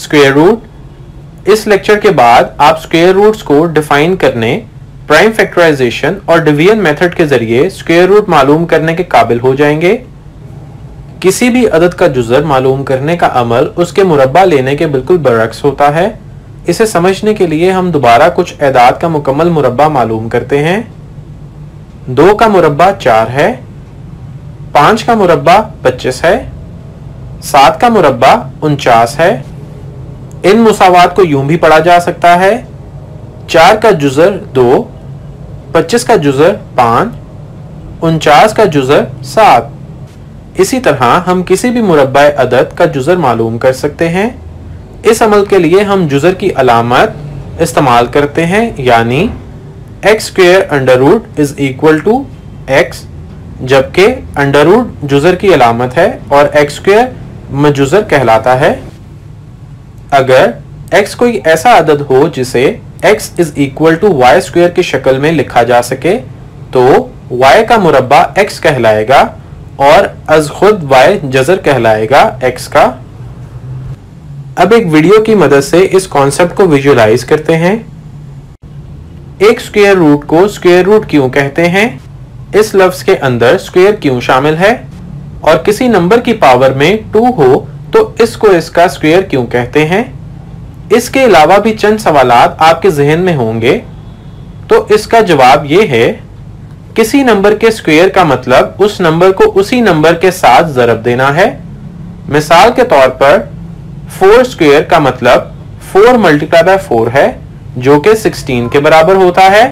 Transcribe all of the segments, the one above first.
Square root इस lecture के बाद आप स्क्वेयर रूट्स को डिफाइन करने प्राइम फैक्टराइजेशन और डिवीजन मेथड के जरिए स्क्वेयर रूट मालूम करने के काबिल हो जाएंगे किसी भी अदद का जुजर मालूम करने का अमल उसके मुरबा लेने के बिल्कुल बरक्स होता है इसे समझने के लिए हम दोबारा कुछ एदाद का मुकम्मल मुरबा मालूम करते हैं दो का मुरबा चार है पांच का मुरबा पच्चीस है सात का मुरबा उनचास है इन मुसावात को यूं भी पढ़ा जा सकता है चार का जुजर दो पच्चीस का जुजर पाँच उनचास का जुजर सात इसी तरह हम किसी भी मुरबा अदद का जुजर मालूम कर सकते हैं इस अमल के लिए हम जुजर की अलामत इस्तेमाल करते हैं यानी x square under root is equal to x जबकि अंडर रूट जुजर की अलामत है और एक्स स्क्र मजुजर कहलाता है अगर x कोई ऐसा अदद हो जिसे x is equal to y square की शक्ल में लिखा जा सके तो y का मुरबा x कहलाएगा और अज खुद y जजर कहलाएगा x का अब एक वीडियो की मदद से इस कॉन्सेप्ट को विजुअलाइज करते हैं एक स्क्वेयर रूट को स्क्वेयर रूट क्यों कहते हैं इस लफ्ज के अंदर स्क्वेयर क्यों शामिल है और किसी नंबर की पावर में टू हो तो इसको इसका स्क्वेयर क्यों कहते हैं इसके अलावा भी चंद सवाल आपके जहन में होंगे तो इसका जवाब ये है किसी नंबर के स्क्वेयर का मतलब उस नंबर को उसी नंबर के साथ जरब देना है मिसाल के तौर पर फोर स्क्वेयर का मतलब फोर मल्टीप्लाई बाय फोर है जो कि सिक्सटीन के बराबर होता है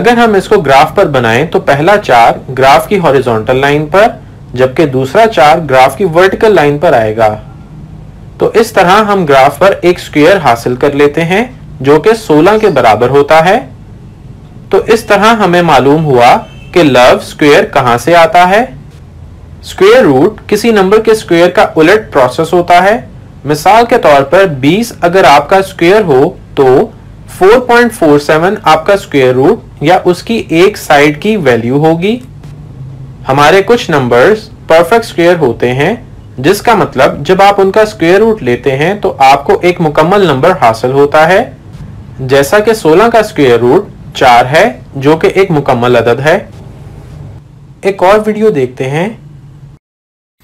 अगर हम इसको ग्राफ पर बनाएं तो पहला चार ग्राफ की हॉरिजॉन्टल लाइन पर जबकि दूसरा चार ग्राफ की वर्टिकल लाइन पर आएगा तो इस तरह हम ग्राफ पर एक स्क्वायर हासिल कर लेते हैं जो कि 16 के बराबर होता है तो इस तरह हमें मालूम हुआ कि लव स्क्वायर कहां से आता है स्क्वायर रूट किसी नंबर के स्क्वायर का उलट प्रोसेस होता है मिसाल के तौर पर 20 अगर आपका स्क्वायर हो तो 4.47 आपका स्क्वायर रूट या उसकी एक साइड की वैल्यू होगी हमारे कुछ नंबर्स परफेक्ट स्क्वेयर होते हैं जिसका मतलब जब आप उनका स्क्वेयर रूट लेते हैं तो आपको एक मुकम्मल नंबर हासिल होता है जैसा कि 16 का स्क्वेयर रूट चार है जो कि एक मुकम्मल अदद है एक और वीडियो देखते हैं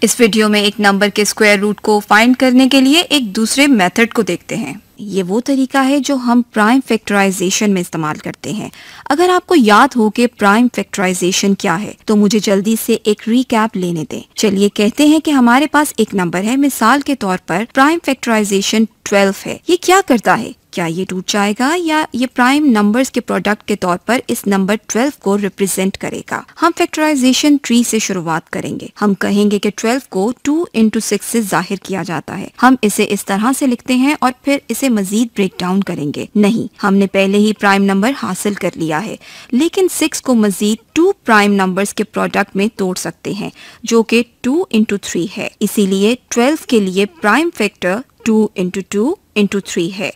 इस वीडियो में एक नंबर के स्क्वायर रूट को फाइंड करने के लिए एक दूसरे मेथड को देखते हैं ये वो तरीका है जो हम प्राइम फैक्टराइजेशन में इस्तेमाल करते हैं अगर आपको याद हो कि प्राइम फैक्टराइजेशन क्या है तो मुझे जल्दी से एक रीकैप लेने दें चलिए कहते हैं कि हमारे पास एक नंबर है मिसाल के तौर पर प्राइम फैक्टराइजेशन 12 है ये क्या करता है क्या ये टूट जाएगा या ये प्राइम नंबर्स के प्रोडक्ट के तौर पर इस नंबर 12 को रिप्रेजेंट करेगा हम फैक्टराइजेशन ट्री से शुरुआत करेंगे हम कहेंगे कि 12 को 2 इंटू सिक्स से जाहिर किया जाता है हम इसे इस तरह से लिखते हैं और फिर इसे मजीद ब्रेक डाउन करेंगे नहीं हमने पहले ही प्राइम नंबर हासिल कर लिया है लेकिन सिक्स को मजीद टू प्राइम नंबर के प्रोडक्ट में तोड़ सकते हैं जो की टू इंटू थ्री है इसीलिए ट्वेल्व के लिए prime factor two into two into three है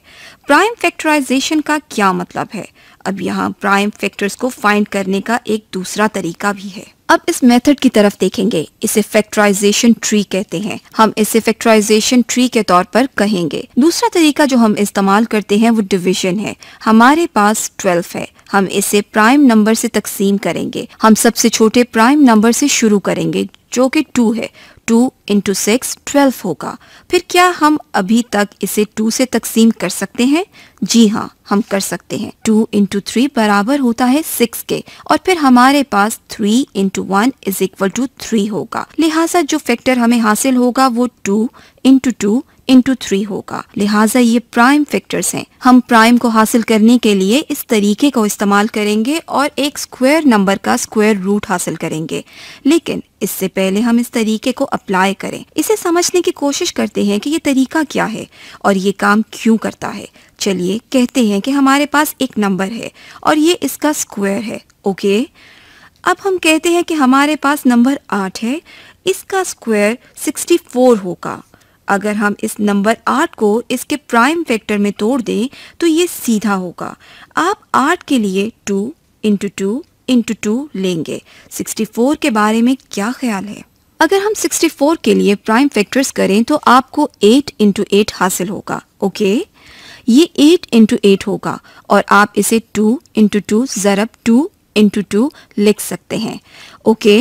प्राइम फैक्टराइजेशन का क्या मतलब है अब यहाँ प्राइम फैक्टर्स को फाइंड करने का एक दूसरा तरीका भी है अब इस मेथड की तरफ देखेंगे इसे फैक्टराइजेशन ट्री कहते हैं हम इसे फैक्टराइजेशन ट्री के तौर पर कहेंगे दूसरा तरीका जो हम इस्तेमाल करते हैं वो डिविजन है हमारे पास ट्वेल्व है हम इसे प्राइम नंबर से तकसीम करेंगे हम सबसे छोटे प्राइम नंबर से शुरू करेंगे जो कि टू है टू इंटू सिक्स ट्वेल्व होगा फिर क्या हम अभी तक इसे टू से तकसीम कर सकते हैं जी हाँ हम कर सकते हैं टू इंटू थ्री बराबर होता है सिक्स के और फिर हमारे पास three into one is equal to three होगा लिहाजा जो फैक्टर हमें हासिल होगा वो two into two into three होगा लिहाजा ये प्राइम फैक्टर्स हैं हम प्राइम को हासिल करने के लिए इस तरीके को इस्तेमाल करेंगे और एक स्क्वायर नंबर का स्क्वायर रूट हासिल करेंगे लेकिन इससे पहले हम इस तरीके को अप्लाई करें इसे समझने की कोशिश करते हैं कि ये तरीका क्या है और ये काम क्यों करता है चलिए कहते हैं कि हमारे पास एक नंबर है और ये इसका स्क्वायर है ओके अब हम कहते हैं कि हमारे पास नंबर आठ है इसका स्क्वायर 64 होगा अगर हम इस नंबर आठ को इसके प्राइम वेक्टर में तोड़ दें तो ये सीधा होगा आप आठ के लिए two into two into two लेंगे 64 के बारे में क्या ख्याल है अगर हम 64 के लिए प्राइम फैक्टर्स करें तो आपको 8 इंटू एट हासिल होगा ओके ये 8 इंटू एट होगा और आप इसे 2 इंटू टू ज़रब टू इंटू टू लिख सकते हैं ओके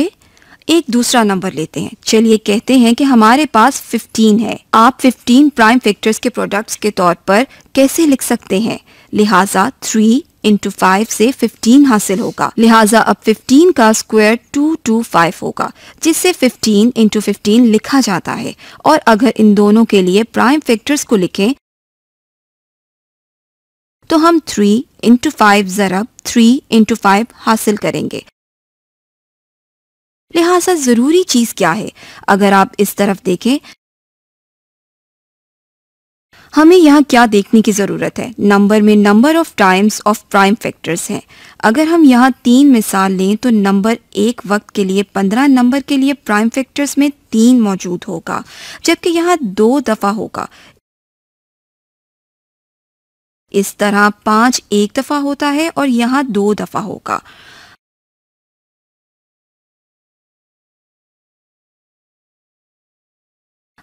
एक दूसरा नंबर लेते हैं चलिए कहते हैं कि हमारे पास 15 है आप 15 प्राइम फैक्टर्स के प्रोडक्ट्स के तौर पर कैसे लिख सकते हैं लिहाजा 3 इंटू फाइव से 15 हासिल होगा लिहाजा अब 15 का स्क्वायर 225 होगा जिससे 15 इंटू फिफ्टीन लिखा जाता है और अगर इन दोनों के लिए प्राइम फैक्टर्स को लिखें तो हम 3 इंटू फाइव जरब थ्री इंटू फाइव हासिल करेंगे लिहाजा ज़रूरी चीज़ क्या है अगर आप इस तरफ देखें हमें यहाँ क्या देखने की ज़रूरत है नंबर में number of times of prime factors हैं अगर हम यहाँ तीन मिसाल लें तो नंबर एक वक्त के लिए पंद्रह नंबर के लिए प्राइम फैक्टर्स में तीन मौजूद होगा जबकि यहाँ दो दफ़ा होगा इस तरह पांच एक दफ़ा होता है और यहाँ दो दफ़ा होगा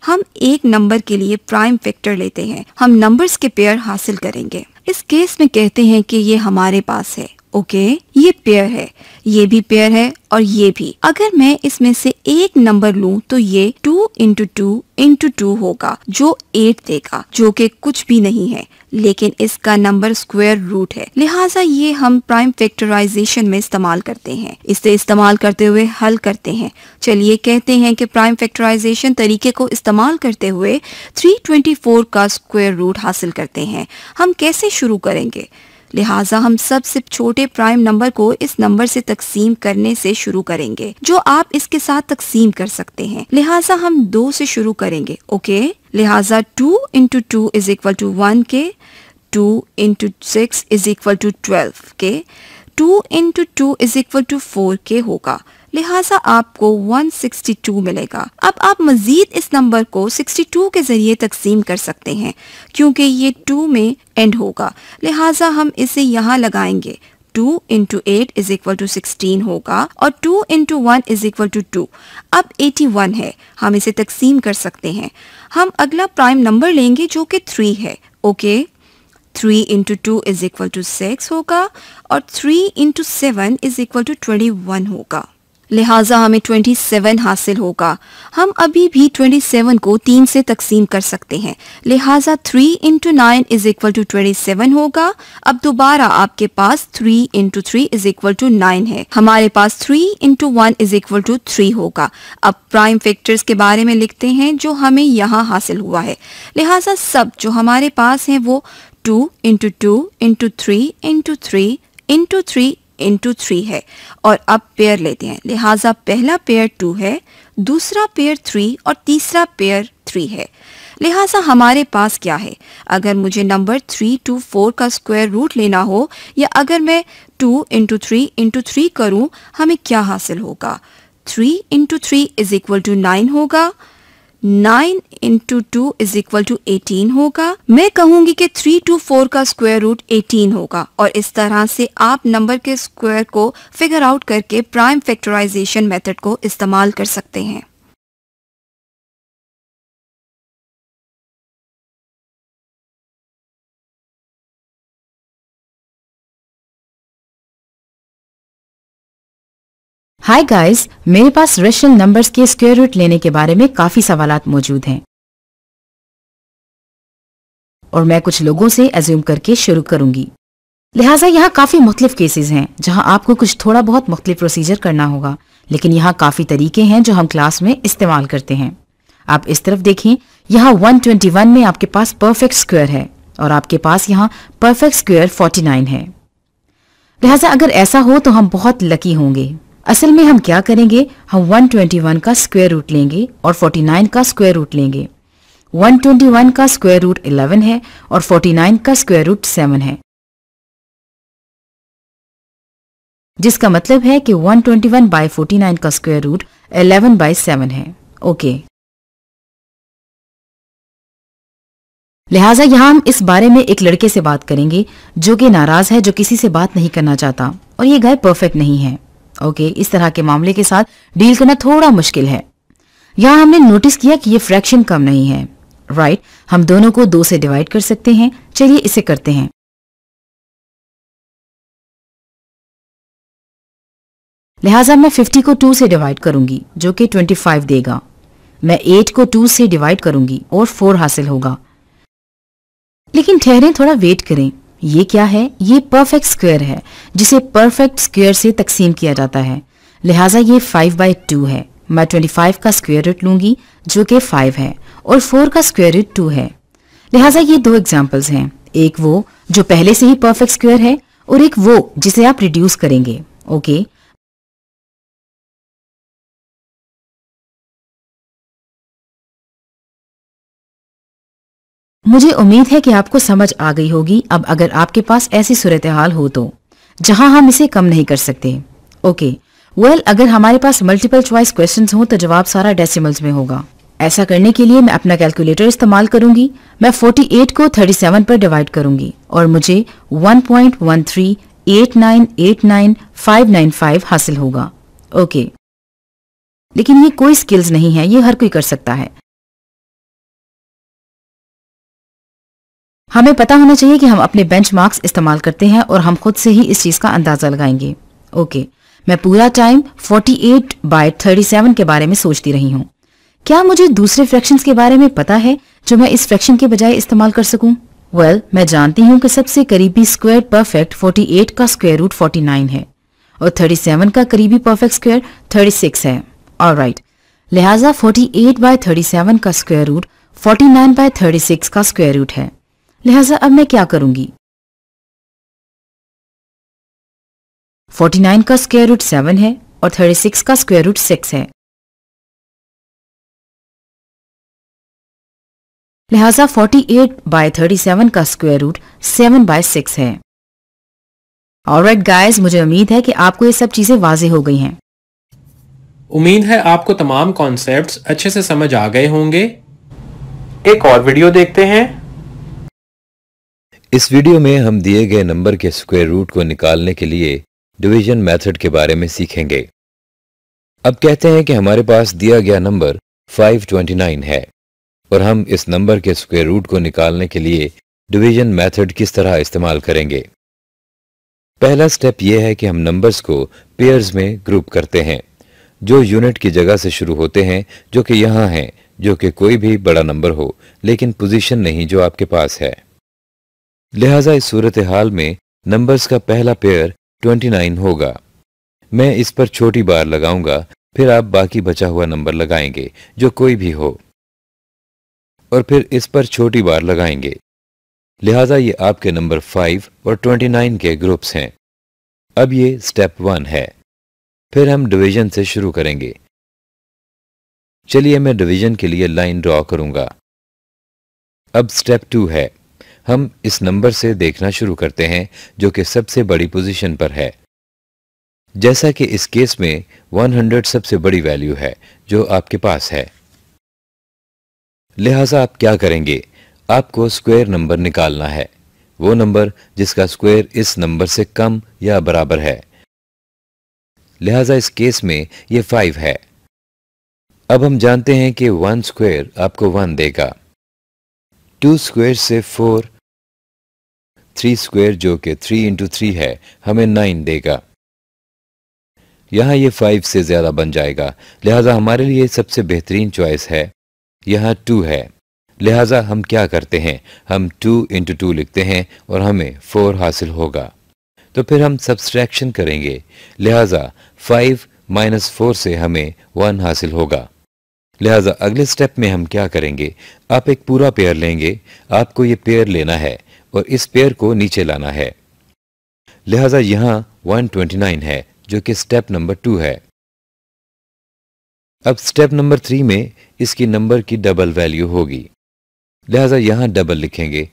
हम एक नंबर के लिए प्राइम फैक्टर लेते हैं हम नंबर्स के पेयर हासिल करेंगे इस केस में कहते हैं कि ये हमारे पास है ओके okay, ये पेयर है ये भी पेयर है और ये भी अगर मैं इसमें से एक नंबर लूं तो ये two into two into two होगा जो एट देगा जो कि कुछ भी नहीं है लेकिन इसका नंबर स्क्वायर रूट है लिहाजा ये हम प्राइम फैक्टराइजेशन में इस्तेमाल करते हैं इसे इस्तेमाल करते हुए हल करते हैं चलिए कहते हैं कि प्राइम फैक्टराइजेशन तरीके को इस्तेमाल करते हुए थ्री का स्क्वायर रूट हासिल करते हैं हम कैसे शुरू करेंगे लिहाजा हम सब सिर्फ छोटे प्राइम नंबर को इस नंबर से तकसीम करने से शुरू करेंगे जो आप इसके साथ तकसीम कर सकते हैं लिहाजा हम दो से शुरू करेंगे ओके लिहाजा two into two is equal to one के two into six is equal to twelve के two into two is equal to four के होगा लिहाजा आपको 162 मिलेगा अब आप मजीद इस नंबर को 62 के जरिए तकसीम कर सकते हैं क्योंकि ये 2 में एंड होगा लिहाजा हम इसे यहाँ लगाएंगे 2 into eight is equal to sixteen होगा और 2 into one is equal to two अब 81 है हम इसे तकसीम कर सकते हैं हम अगला प्राइम नंबर लेंगे जो कि 3 है okay three into two is equal to six होगा और three into seven is equal to twenty one होगा लिहाजा हमें 27 हासिल होगा हम अभी भी 27 को तीन से तकसीम कर सकते हैं लिहाजा 3 into nine is equal to twenty होगा अब दोबारा आपके पास 3 into three is equal to nine है हमारे पास 3 into one is equal to three होगा अब प्राइम फैक्टर्स के बारे में लिखते हैं जो हमें यहाँ हासिल हुआ है लिहाजा सब जो हमारे पास है वो two into two into three into three into three into three है और अब पेयर लेते हैं लिहाजा पहला पेयर टू है दूसरा पेयर थ्री और तीसरा पेयर थ्री है लिहाजा हमारे पास क्या है अगर मुझे नंबर थ्री टू फोर का स्क्वायर रूट लेना हो या अगर मैं two into three into three करूँ हमें क्या हासिल होगा three into three is equal to nine होगा nine into two is equal to eighteen होगा मैं कहूंगी कि थ्री टू फोर का स्क्वायर रूट एटीन होगा और इस तरह से आप नंबर के स्क्वायर को फिगर आउट करके प्राइम फैक्टराइजेशन मेथड को इस्तेमाल कर सकते हैं हाय गाइस मेरे पास रेशनल नंबर्स के स्क्वेयर रूट लेने के बारे में काफी सवाल मौजूद हैं और मैं कुछ लोगों से एज्यूम करके शुरू करूंगी लिहाजा यहाँ काफी मुख्तलिफ केसेस हैं जहाँ आपको कुछ थोड़ा बहुत मुख्तलिफ प्रोसीजर करना होगा लेकिन यहाँ काफी तरीके हैं जो हम क्लास में इस्तेमाल करते हैं आप इस तरफ देखें यहाँ वन में आपके पास परफेक्ट स्क्वेयर है और आपके पास यहाँ परफेक्ट फोर्टी नाइन है लिहाजा अगर ऐसा हो तो हम बहुत लकी होंगे असल में हम क्या करेंगे हम 121 का स्क्वायर रूट लेंगे और 49 का स्क्वायर रूट लेंगे 121 का स्क्वायर रूट 11 है और 49 का स्क्वायर रूट 7 है जिसका मतलब है कि 121 ट्वेंटी वन बाई फोर्टी का स्क्वायर रूट 11 बाई सेवन है ओके लिहाजा यहाँ हम इस बारे में एक लड़के से बात करेंगे जो कि नाराज है जो किसी से बात नहीं करना चाहता और ये गाय परफेक्ट नहीं है ओके इस तरह के मामले के साथ डील करना थोड़ा मुश्किल है यहाँ हमने नोटिस किया कि ये फ्रैक्शन कम नहीं है राइट right? हम दोनों को दो से डिवाइड कर सकते हैं चलिए इसे करते हैं लिहाजा मैं 50 को 2 से डिवाइड करूंगी जो कि 25 देगा मैं 8 को 2 से डिवाइड करूंगी और 4 हासिल होगा लेकिन ठहरें थोड़ा वेट करें ये क्या है ये परफेक्ट स्क्वायर है जिसे परफेक्ट स्क्वायर से तकसीम किया जाता है लिहाजा ये फाइव बाई टू है मैं ट्वेंटी फाइव का स्क्वायर रूट लूंगी जो कि फाइव है और फोर का स्क्वायर रूट टू है लिहाजा ये दो एग्जाम्पल्स हैं एक वो जो पहले से ही परफेक्ट स्क्वायर है और एक वो जिसे आप रिड्यूस करेंगे ओके okay? मुझे उम्मीद है कि आपको समझ आ गई होगी अब अगर आपके पास ऐसी सूरत हाल हो तो जहां हम इसे कम नहीं कर सकते ओके वेल अगर हमारे पास मल्टीपल चॉइस क्वेश्चन हो तो जवाब सारा डेसिमल्स में होगा ऐसा करने के लिए मैं अपना कैलकुलेटर इस्तेमाल करूंगी मैं 48 को 37 पर डिवाइड करूंगी और मुझे 1.13898959 हासिल होगा ओके लेकिन ये कोई स्किल्स नहीं है ये हर कोई कर सकता है हमें पता होना चाहिए कि हम अपने बेंच इस्तेमाल करते हैं और हम खुद से ही इस चीज़ का अंदाज़ा लगाएंगे ओके मैं पूरा टाइम 48 बाय 37 के बारे में सोचती रही हूँ क्या मुझे दूसरे फ्रैक्शंस के बारे में पता है जो मैं इस फ्रैक्शन के बजाय इस्तेमाल कर सकूं? वेल well, मैं जानती हूँ कि सबसे करीबी स्क्वायर परफेक्ट 48 का स्क्वायर रूट 49 है और 37 का करीबी परफेक्ट स्क्वायर 36 है और राइट लिहाजा फोर्टी एट का स्क्वायर रूट नाइन बाय का स्क्वायर रूट है लिहाजा अब मैं क्या करूंगी 49 का स्क्वायर रूट सेवन है और 36 का स्क्वायर रूट सिक्स है लिहाजा 48 एट बाय थर्टी का स्क्वायर रूट 7 बाय सिक्स है और राइट गाइज मुझे उम्मीद है कि आपको ये सब चीजें वाजे हो गई हैं उम्मीद है आपको तमाम कॉन्सेप्ट्स अच्छे से समझ आ गए होंगे एक और वीडियो देखते हैं इस वीडियो में हम दिए गए नंबर के स्क्वायर रूट को निकालने के लिए डिवीजन मेथड के बारे में सीखेंगे अब कहते हैं कि हमारे पास दिया गया नंबर 529 है और हम इस नंबर के स्क्वायर रूट को निकालने के लिए डिवीजन मेथड किस तरह इस्तेमाल करेंगे पहला स्टेप यह है कि हम नंबर्स को पेयर्स में ग्रुप करते हैं जो यूनिट की जगह से शुरू होते हैं जो कि यहाँ हैं जो कि कोई भी बड़ा नंबर हो लेकिन पोजीशन नहीं जो आपके पास है लिहाजा इस सूरत हाल में नंबर्स का पहला पेयर 29 होगा मैं इस पर छोटी बार लगाऊंगा फिर आप बाकी बचा हुआ नंबर लगाएंगे जो कोई भी हो और फिर इस पर छोटी बार लगाएंगे लिहाजा ये आपके नंबर फाइव और 29 के ग्रुप्स हैं अब ये स्टेप वन है फिर हम डिवीजन से शुरू करेंगे चलिए मैं डिवीजन के लिए लाइन ड्रॉ करूंगा अब स्टेप टू है हम इस नंबर से देखना शुरू करते हैं जो कि सबसे बड़ी पोजीशन पर है जैसा कि इस केस में 100 सबसे बड़ी वैल्यू है जो आपके पास है लिहाजा आप क्या करेंगे आपको स्क्वायर नंबर निकालना है वो नंबर जिसका स्क्वायर इस नंबर से कम या बराबर है लिहाजा इस केस में ये फाइव है अब हम जानते हैं कि वन स्क्वायर आपको वन देगा टू स्क्वायर से फोर थ्री स्क्वेयर जो कि थ्री इंटू थ्री है हमें नाइन देगा यहाँ ये फाइव से ज़्यादा बन जाएगा लिहाजा हमारे लिए सबसे बेहतरीन चॉइस है यहाँ टू है लिहाजा हम क्या करते हैं हम टू इंटू टू लिखते हैं और हमें फोर हासिल होगा तो फिर हम सब्सट्रैक्शन करेंगे लिहाजा फाइव माइनस फोर से हमें वन हासिल होगा लिहाजा अगले स्टेप में हम क्या करेंगे आप एक पूरा पेयर लेंगे आपको ये पेयर लेना है और इस पेयर को नीचे लाना है लिहाजा यहां 129 है जो कि स्टेप नंबर टू है अब स्टेप नंबर थ्री में इसकी नंबर की डबल वैल्यू होगी लिहाजा यहां डबल लिखेंगे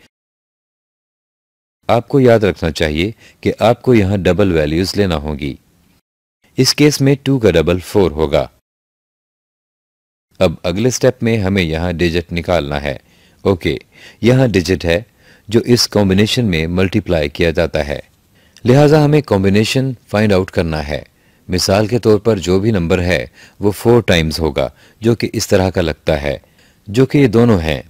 आपको याद रखना चाहिए कि आपको यहां डबल वैल्यूज लेना होगी इस केस में टू का डबल फोर होगा अब अगले स्टेप में हमें यहां डिजिट निकालना है ओके यहां डिजिट है जो इस कॉम्बिनेशन में मल्टीप्लाई किया जाता है लिहाजा हमें कॉम्बिनेशन फाइंड आउट करना है मिसाल के तौर पर जो भी नंबर है वो फोर टाइम्स होगा जो कि इस तरह का लगता है जो कि ये दोनों हैं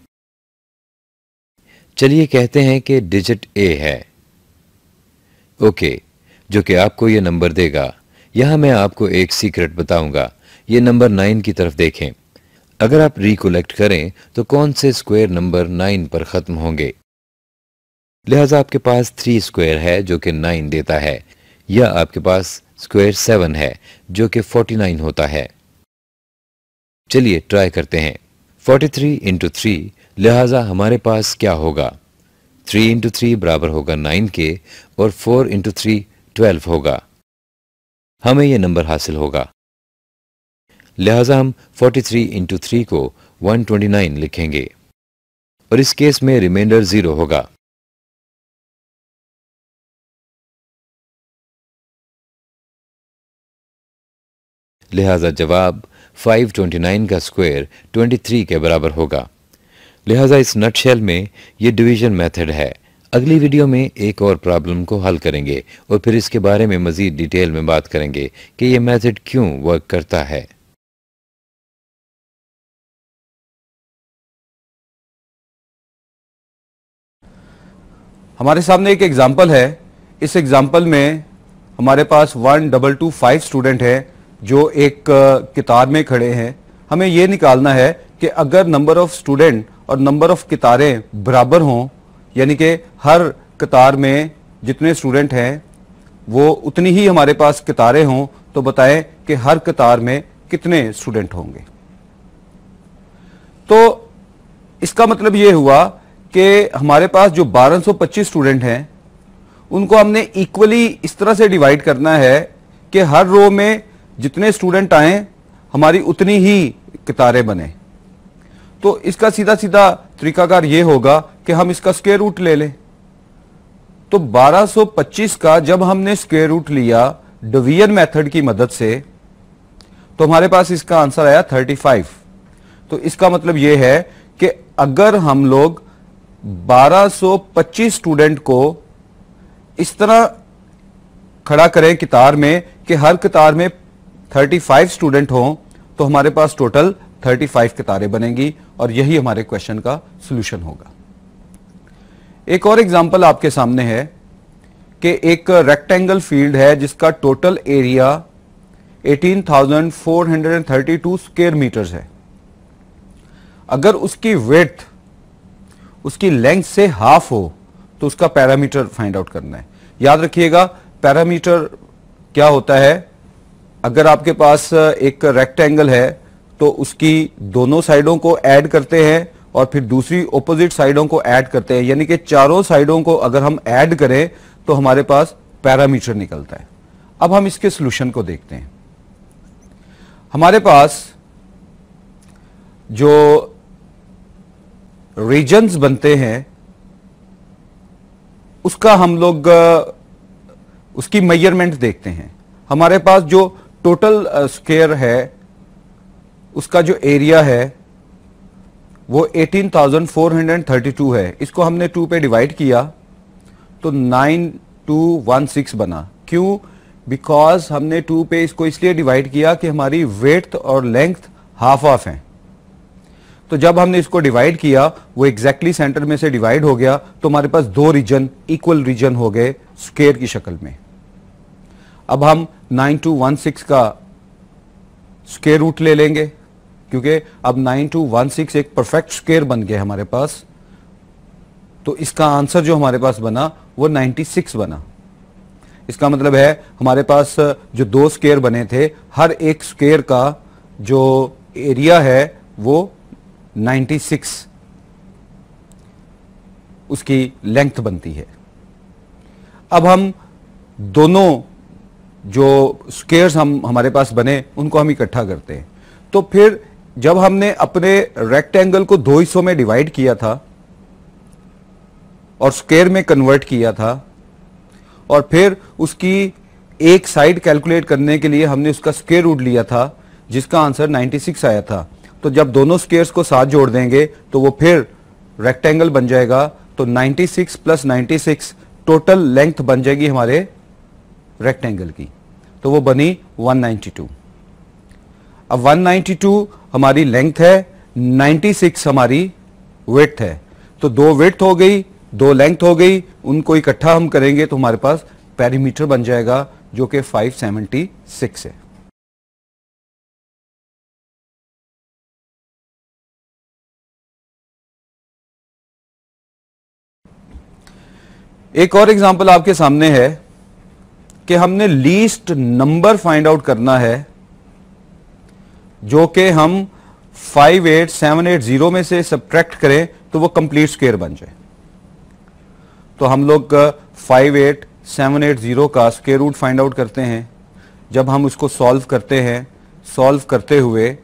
चलिए कहते हैं कि डिजिट ए है ओके जो कि आपको ये नंबर देगा यहां मैं आपको एक सीक्रेट बताऊंगा ये नंबर नाइन की तरफ देखें अगर आप रिकोलेक्ट करें तो कौन से स्क्वायर नंबर नाइन पर ख़त्म होंगे लिहाजा आपके पास थ्री स्क्वायर है जो कि नाइन देता है या आपके पास स्क्वायर सेवन है जो कि फोर्टी नाइन होता है चलिए ट्राई करते हैं फोर्टी थ्री इंटू थ्री लिहाजा हमारे पास क्या होगा थ्री इंटू थ्री बराबर होगा नाइन के और फोर इंटू थ्री ट्वेल्व होगा हमें यह नंबर हासिल होगा लिहाजा हम फोर्टी थ्री इंटू थ्री को वन ट्वेंटी नाइन लिखेंगे और इस केस में रिमाइंडर ज़ीरो होगा लिहाजा जवाब 529 का स्क्वायर 23 के बराबर होगा लिहाजा इस नटशेल में ये डिवीजन मेथड है अगली वीडियो में एक और प्रॉब्लम को हल करेंगे और फिर इसके बारे में मज़ीद डिटेल में बात करेंगे कि यह मेथड क्यों वर्क करता है हमारे सामने एक एग्जाम्पल है इस एग्जाम्पल में हमारे पास one double two five student हैं जो एक कतार में खड़े हैं हमें ये निकालना है कि अगर नंबर ऑफ स्टूडेंट और नंबर ऑफ कितारें बराबर हों यानी कि हर कतार में जितने स्टूडेंट हैं वो उतनी ही हमारे पास कितारें हों तो बताएं कि हर कतार में कितने स्टूडेंट होंगे तो इसका मतलब ये हुआ कि हमारे पास जो 1225 स्टूडेंट हैं उनको हमने इक्वली इस तरह से डिवाइड करना है कि हर रो में जितने स्टूडेंट आए हमारी उतनी ही कितारें बने तो इसका सीधा सीधा तरीकाकार ये होगा कि हम इसका स्केयर रूट ले लें तो 1225 का जब हमने स्केयर रूट लिया डिवीजन मेथड की मदद से तो हमारे पास इसका आंसर आया 35 तो इसका मतलब यह है कि अगर हम लोग 1225 स्टूडेंट को इस तरह खड़ा करें कितार में कि हर कितार में 35 स्टूडेंट हों तो हमारे पास टोटल 35 कितारें बनेंगी और यही हमारे क्वेश्चन का सोल्यूशन होगा एक और एग्जाम्पल आपके सामने है कि एक रेक्टेंगल फील्ड है जिसका टोटल एरिया 18,432 स्क्वायर मीटर्स है अगर उसकी वेथ उसकी लेंथ से हाफ हो तो उसका पैरामीटर फाइंड आउट करना है याद रखिएगा पैरामीटर क्या होता है अगर आपके पास एक रेक्टेंगल है तो उसकी दोनों साइडों को ऐड करते हैं और फिर दूसरी ओपोजिट साइडों को ऐड करते हैं यानी कि चारों साइडों को अगर हम ऐड करें तो हमारे पास पैरामीटर निकलता है अब हम इसके सोल्यूशन को देखते हैं हमारे पास जो रीजन्स बनते हैं उसका हम लोग उसकी मेजरमेंट देखते हैं हमारे पास जो टोटल स्केयर है उसका जो एरिया है वो 18,432 है इसको हमने टू पे डिवाइड किया तो 9216 बना क्यों बिकॉज हमने टू पे इसको इसलिए डिवाइड किया कि हमारी वेथ और लेंथ हाफ ऑफ है तो जब हमने इसको डिवाइड किया वो एग्जैक्टली exactly सेंटर में से डिवाइड हो गया तो हमारे पास दो रीजन इक्वल रीजन हो गए स्केयर की शक्ल में अब हम 9216 का स्केयर रूट ले लेंगे क्योंकि अब 9216 एक परफेक्ट स्केयर बन गया हमारे पास तो इसका आंसर जो हमारे पास बना वो 96 बना इसका मतलब है हमारे पास जो दो स्केयर बने थे हर एक स्केयर का जो एरिया है वो 96 उसकी लेंथ बनती है अब हम दोनों जो स्केयर्स हम हमारे पास बने उनको हम इकट्ठा करते हैं तो फिर जब हमने अपने रेक्टेंगल को दो हिस्सों में डिवाइड किया था और स्केयर में कन्वर्ट किया था और फिर उसकी एक साइड कैलकुलेट करने के लिए हमने उसका स्केयर रूट लिया था जिसका आंसर 96 आया था तो जब दोनों स्केयर्स को साथ जोड़ देंगे तो वो फिर रेक्टेंगल बन जाएगा तो 96 प्लस नाइन्टी टोटल लेंथ बन जाएगी हमारे रेक्टेंगल की तो वो बनी 192 अब 192 हमारी लेंथ है 96 हमारी वेथ है तो दो वेथ हो गई दो लेंथ हो गई उनको इकट्ठा हम करेंगे तो हमारे पास पैरीमीटर बन जाएगा जो कि 576 है एक और एग्जांपल आपके सामने है कि हमने लीस्ट नंबर फाइंड आउट करना है जो कि हम 58780 में से सब्ट्रैक्ट करें तो वो कंप्लीट स्केयर बन जाए तो हम लोग 58780 uh, का स्क्वायर रूट फाइंड आउट करते हैं जब हम उसको सॉल्व करते हैं सॉल्व करते हुए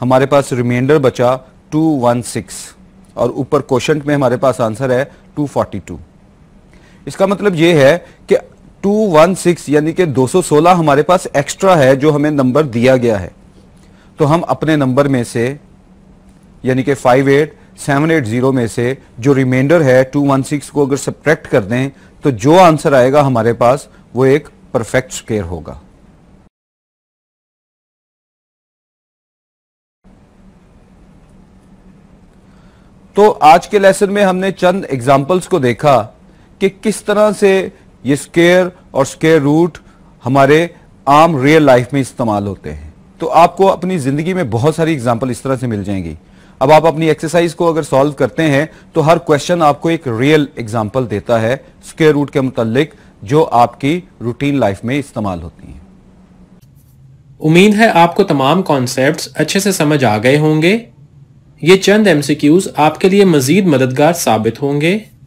हमारे पास रिमाइंडर बचा 216 और ऊपर क्वेश्चन में हमारे पास आंसर है 242 इसका मतलब ये है कि 216 यानी कि 216 हमारे पास एक्स्ट्रा है जो हमें नंबर दिया गया है तो हम अपने नंबर में से यानी कि जीरो में से जो रिमाइंडर है 216 को अगर सब्ट्रैक्ट कर दें तो जो आंसर आएगा हमारे पास वो एक परफेक्ट स्केयर होगा तो आज के लेसन में हमने चंद एग्जांपल्स को देखा कि किस तरह से ये स्केयर और स्केयर रूट हमारे आम रियल लाइफ में इस्तेमाल होते हैं तो आपको अपनी ज़िंदगी में बहुत सारी एग्जाम्पल इस तरह से मिल जाएंगी अब आप अपनी एक्सरसाइज को अगर सॉल्व करते हैं तो हर क्वेश्चन आपको एक रियल एग्जाम्पल देता है स्केयर रूट के मुतालिक जो आपकी रूटीन लाइफ में इस्तेमाल होती है उम्मीद है आपको तमाम कॉन्सेप्ट अच्छे से समझ आ गए होंगे ये चंद एमसीक्यूज आपके लिए मज़ीद मददगार साबित होंगे